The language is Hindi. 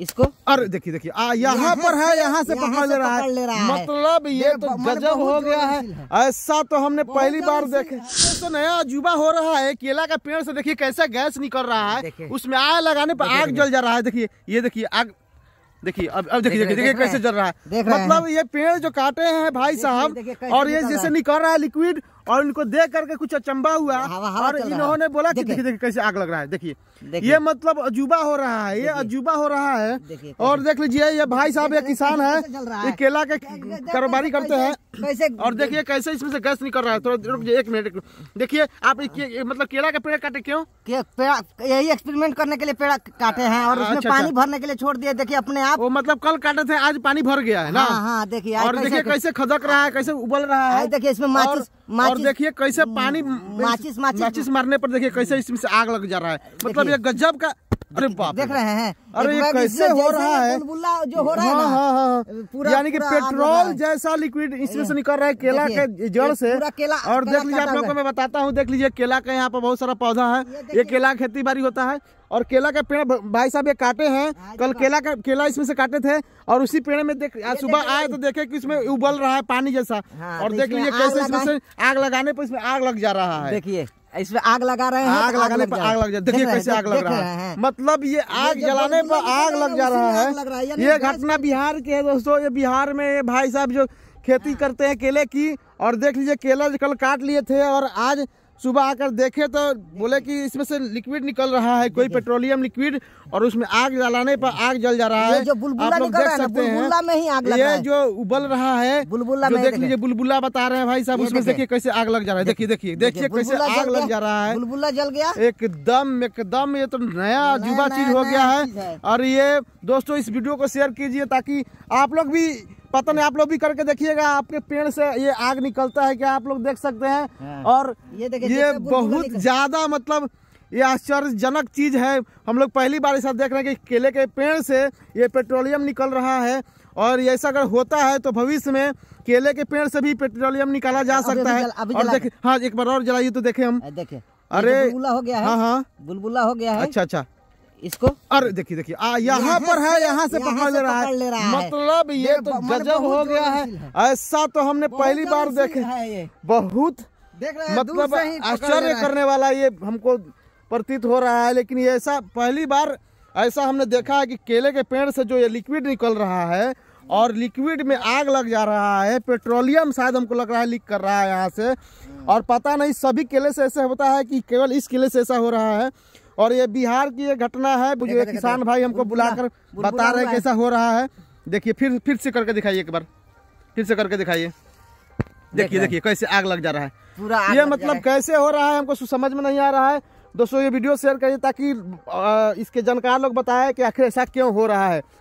इसको अरे देखिए देखिए आ यहाँ पर है यहाँ से पकड़ ले रहा है मतलब ये तो गजब मतलब हो गया है ऐसा तो हमने पहली बार देखे तो नया अजूबा हो रहा है केला का पेड़ से देखिए कैसा गैस निकल रहा है उसमें आग लगाने पर आग जल जा रहा है देखिए ये देखिए आग देखिए अब अब देखिए देखिए देखिए कैसे जल रहा है मतलब ये पेड़ जो काटे हैं भाई साहब और ये जैसे निकल रहा है लिक्विड और इनको देख करके कुछ अचंबा हुआ हवा, हवा और इन्होंने बोला कि देखिए कैसे आग लग रहा है देखिए ये मतलब अजूबा हो रहा है ये अजूबा हो रहा है और देख लीजिए ये भाई साहब एक किसान है ये केला के कारोबारी करते हैं और देखिए कैसे इसमें से गैस निकल रहा है थोड़ा रुक एक मिनट देखिए आप मतलब केला के पेड़ काटे क्यों यही एक्सपेरिमेंट करने के लिए पेड़ काटे हैं और उसमें अच्छा, पानी अच्छा। भरने के लिए छोड़ दिए देखिए अपने आप वो मतलब कल काटे थे आज पानी भर गया है ना हाँ, हाँ, देखिए और देखिए कैसे खदक रहा है कैसे उबल रहा है देखिए इसमें माचिस और देखिए कैसे पानी माचिस माचिस माचिस मारने पर देखिए कैसे इसमें से आग लग जा रहा है मतलब ये गजब का अरे बाप देख रहे हैं अरे कैसे हो रहा है जो हो रहा है हाँ, हाँ, हाँ, यानी कि पेट्रोल जैसा लिक्विड इसमें से निकल रहा है केला के जड़ से केला और देख लीजिए आप लोगों को मैं बताता हूँ देख लीजिए केला का यहाँ पर बहुत सारा पौधा है ये केला खेती बाड़ी होता है और केला का पेड़ भाई साहब ये काटे हैं हाँ कल हाँ। केला का केला इसमें से काटे थे और उसी पेड़ में देख आज सुबह आए तो देखे कि इसमें उबल रहा है पानी जैसा हाँ, और तो देख लीजिए कैसे इसमें से आग लगाने पर इसमें आग लग जा रहा है देखिए इसमें आग लगा रहे हैं आग तो लगाने पर आग लग जाए देखिए कैसे आग लग रहा है मतलब ये आग जलाने पर आग लग जा रहा है ये घटना बिहार की है दोस्तों ये बिहार में भाई साहब जो खेती हाँ। करते हैं केले की और देख लीजिए केला कल काट लिए थे और आज सुबह आकर देखे तो बोले कि इसमें से लिक्विड निकल रहा है कोई पेट्रोलियम लिक्विड और उसमें आग जलाने पर आग जल जा रहा है जो बुलबुला निकल रहा है सकते हैं में ही आग लग ये जो उबल रहा है बुलबुला में देख लीजिए बुलबुला बता रहे हैं भाई साहब उसमें देखिए कैसे आग लग जा रहा है देखिए देखिए देखिए कैसे आग लग जा रहा है बुलबुला जल गया एकदम एकदम ये तो नया अजूबा चीज हो गया है और ये दोस्तों इस वीडियो को शेयर कीजिए ताकि आप लोग भी पता नहीं आप लोग भी करके देखिएगा आपके पेड़ से ये आग निकलता है क्या आप लोग देख सकते हैं हाँ। और ये ये बहुत ज्यादा मतलब ये आश्चर्यजनक चीज है हम लोग पहली बार ऐसा देख रहे हैं कि केले के पेड़ से ये पेट्रोलियम निकल रहा है और ऐसा अगर होता है तो भविष्य में केले के पेड़ से भी पेट्रोलियम निकाला जा सकता है और हाँ एक बार और जलाइए तो देखे हम देखे अरे तो बुलबुला हो गया है हाँ हाँ बुलबुला हो गया है अच्छा अच्छा इसको अरे देखिए देखिए यहाँ पर है यहाँ से पकड़ ले रहा है मतलब ये तो गजब हो गया है ऐसा तो हमने पहली बार देखे बहुत मतलब आश्चर्य करने वाला ये हमको प्रतीत हो रहा है लेकिन ये ऐसा पहली बार ऐसा हमने देखा है कि केले के पेड़ से जो ये लिक्विड निकल रहा है और लिक्विड में आग लग जा रहा है पेट्रोलियम शायद हमको लग रहा है लीक कर रहा है यहाँ से और पता नहीं सभी केले से ऐसा होता है कि केवल इस केले से ऐसा हो रहा है और ये बिहार की ये घटना है जो किसान भाई हमको बुलाकर बता रहे कैसा हो रहा है देखिए फिर फिर से करके दिखाइए एक बार फिर से करके दिखाइए देखिए देखिए कैसे आग लग जा रहा है पूरा ये मतलब कैसे हो रहा है हमको समझ में नहीं आ रहा है दोस्तों ये वीडियो शेयर करिए ताकि इसके जानकार लोग बताएं कि आखिर ऐसा क्यों हो रहा है